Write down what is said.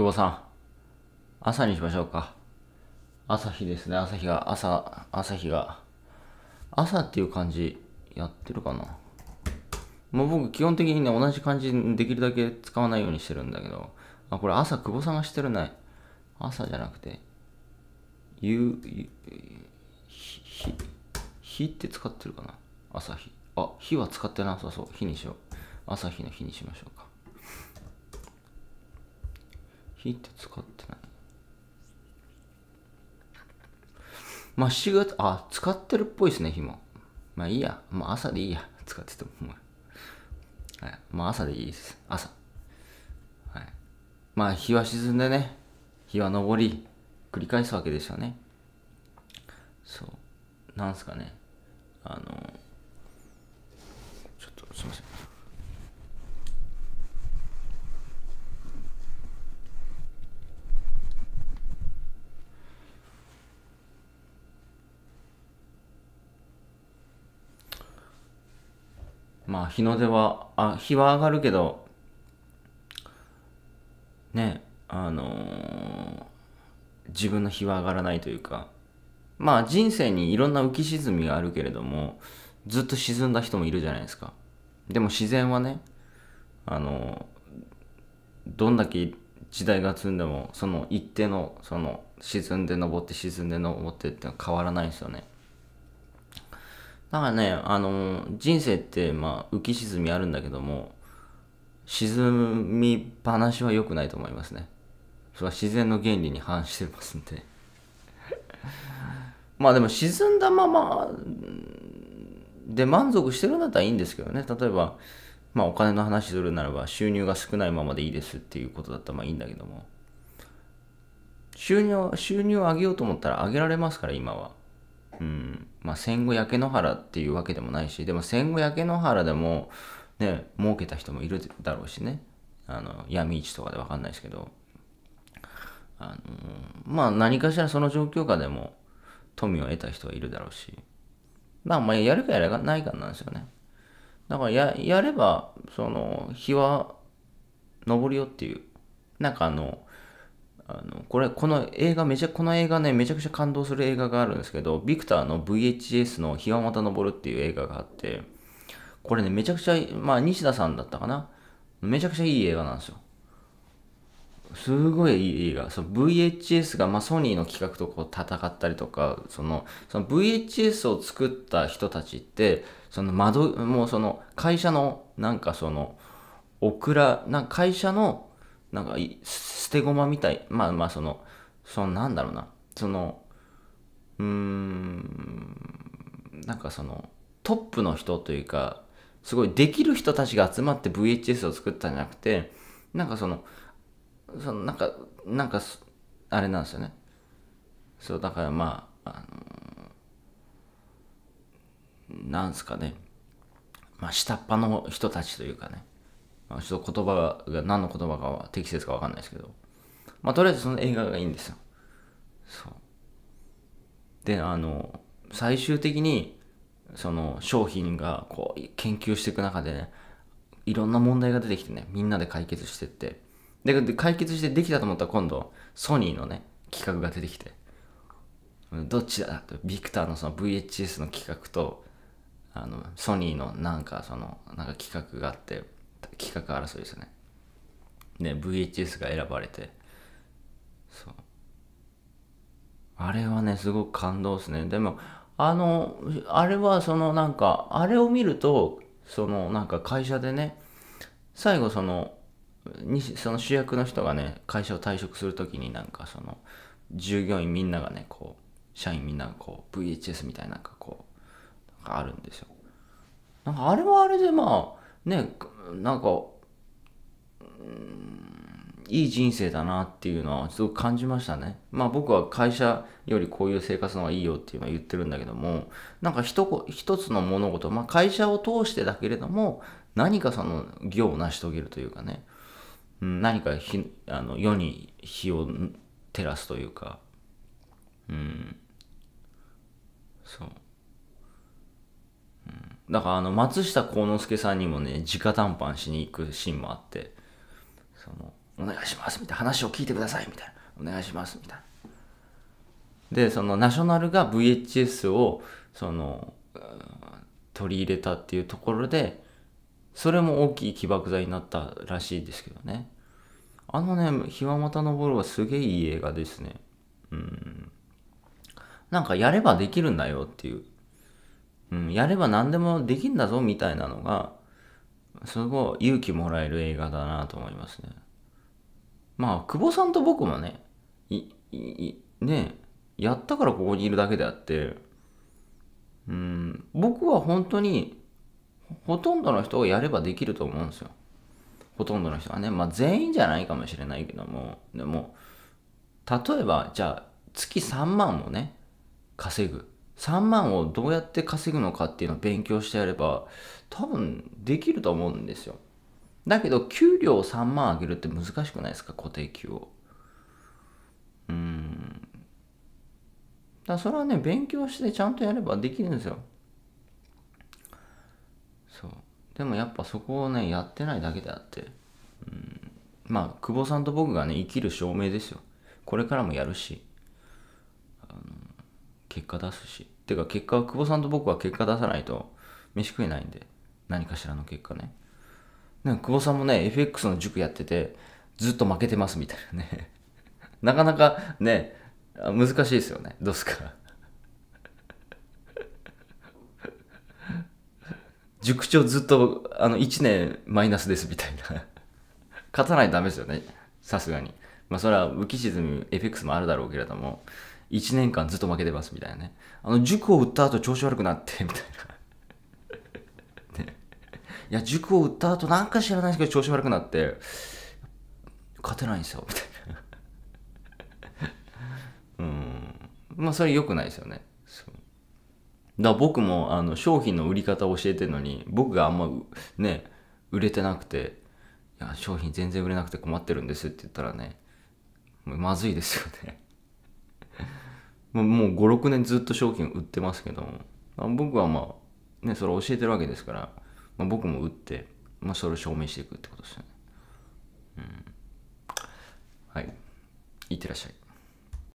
久保さん。朝にしましょうか。朝日ですね。朝日が、朝、朝日が。朝っていう感じやってるかな。もう僕基本的にね、同じ感じできるだけ使わないようにしてるんだけど。あ、これ朝久保さんがしてるね。朝じゃなくて、ゆ、ゆ、ひ、ひ、って使ってるかな。朝日。あ、日は使ってなさそう。日にしよう。朝日の日にしましょうか。ヒート使ってないまあ7月あ使ってるっぽいですね日もまあいいやまあ朝でいいや使っててもはいまあ朝でいいです朝はいまあ日は沈んでね日は昇り繰り返すわけですよねそうなんすかねあのまあ日の出は、あ、日は上がるけど、ね、あのー、自分の日は上がらないというか、まあ人生にいろんな浮き沈みがあるけれども、ずっと沈んだ人もいるじゃないですか。でも自然はね、あのー、どんだけ時代が積んでも、その一定の、その、沈んで登って沈んで登ってってのは変わらないんですよね。だからね、あの、人生って、まあ、浮き沈みあるんだけども、沈みっぱなしは良くないと思いますね。それは自然の原理に反してますんで まあでも沈んだままで満足してるんだったらいいんですけどね。例えば、まあお金の話するならば収入が少ないままでいいですっていうことだったらまあいいんだけども。収入、収入を上げようと思ったら上げられますから今は。うん。まあ、戦後焼け野原っていうわけでもないしでも戦後焼け野原でもね儲けた人もいるだろうしねあの闇市とかで分かんないですけどあのまあ何かしらその状況下でも富を得た人はいるだろうしまあまあやるかやらないかなんですよねだからややればその日は昇るよっていうなんかあのあのこれこの映画めちゃこの映画ねめちゃくちゃ感動する映画があるんですけどビクターの VHS の「日はまた昇る」っていう映画があってこれねめちゃくちゃまあ西田さんだったかなめちゃくちゃいい映画なんですよすごいいい映画その VHS が、まあ、ソニーの企画とこう戦ったりとかそのその VHS を作った人たちってその窓もうその会社のなんかそのオクラな会社のなんか捨て駒みたいまあまあそのそのなんだろうなそのうーんなんかそのトップの人というかすごいできる人たちが集まって VHS を作ったんじゃなくてなんかそのそのなんかなんかあれなんですよねそうだからまあ、あのー、なんすかねまあ下っ端の人たちというかねちょっと言葉が、何の言葉かは適切かわかんないですけど、まあ、とりあえずその映画がいいんですよ。そう。で、あの、最終的に、その商品がこう研究していく中でね、いろんな問題が出てきてね、みんなで解決してって、で、で解決してできたと思ったら今度、ソニーのね、企画が出てきて、どっちだと、ビクターのその VHS の企画と、あの、ソニーのなんかその、なんか企画があって、企画争いですねで VHS が選ばれてそうあれはねすごく感動ですねでもあのあれはそのなんかあれを見るとそのなんか会社でね最後そのにその主役の人がね会社を退職するときになんかその従業員みんながねこう社員みんながこう VHS みたいななんかこうあるんですよなんかあれはあれでまあねなんか、うん、いい人生だなっていうのはすごく感じましたねまあ僕は会社よりこういう生活の方がいいよっていうのは言ってるんだけどもなんか一一つの物事、まあ、会社を通してだけれども何かその業を成し遂げるというかね、うん、何かひあの世に火を照らすというかうんそうだからあの、松下幸之助さんにもね、直談判しに行くシーンもあって、その、お願いしますみたいな、話を聞いてくださいみたいな、お願いしますみたいな。で、そのナショナルが VHS を、その、取り入れたっていうところで、それも大きい起爆剤になったらしいですけどね。あのね、日はまた昇るはすげえいい映画ですね。うん。なんかやればできるんだよっていう。うん、やれば何でもできんだぞみたいなのが、すごい勇気もらえる映画だなと思いますね。まあ、久保さんと僕もね、い、い、ね、やったからここにいるだけであって、うん、僕は本当に、ほとんどの人をやればできると思うんですよ。ほとんどの人はね。まあ、全員じゃないかもしれないけども、でも、例えば、じゃあ、月3万をね、稼ぐ。3万をどうやって稼ぐのかっていうのを勉強してやれば多分できると思うんですよだけど給料を3万上げるって難しくないですか固定給をうんだそれはね勉強してちゃんとやればできるんですよそうでもやっぱそこをねやってないだけであってうんまあ久保さんと僕がね生きる証明ですよこれからもやるし結果出すし。てか結果は、久保さんと僕は結果出さないと飯食えないんで。何かしらの結果ね。なんか久保さんもね、FX の塾やってて、ずっと負けてますみたいなね。なかなかね、難しいですよね。どうすか 塾長ずっと、あの、1年マイナスですみたいな。勝たないとダメですよね。さすがに。まあ、それは浮き沈み FX もあるだろうけれども。1年間ずっと負けてますみたいなね。あの、塾を売った後調子悪くなって、みたいな。ね、いや、塾を売った後なんか知らないですけど調子悪くなって、勝てないんですよ、みたいな。うん。まあ、それ良くないですよね。だ僕もあの商品の売り方を教えてるのに僕があんまね売れてなくて「いや商品全然売れなくて困ってるんです」って言ったらねまずいですよね もう56年ずっと商品売ってますけど僕はまあねそれ教えてるわけですから、まあ、僕も売って、まあ、それを証明していくってことですよね、うん、はいいってらっしゃい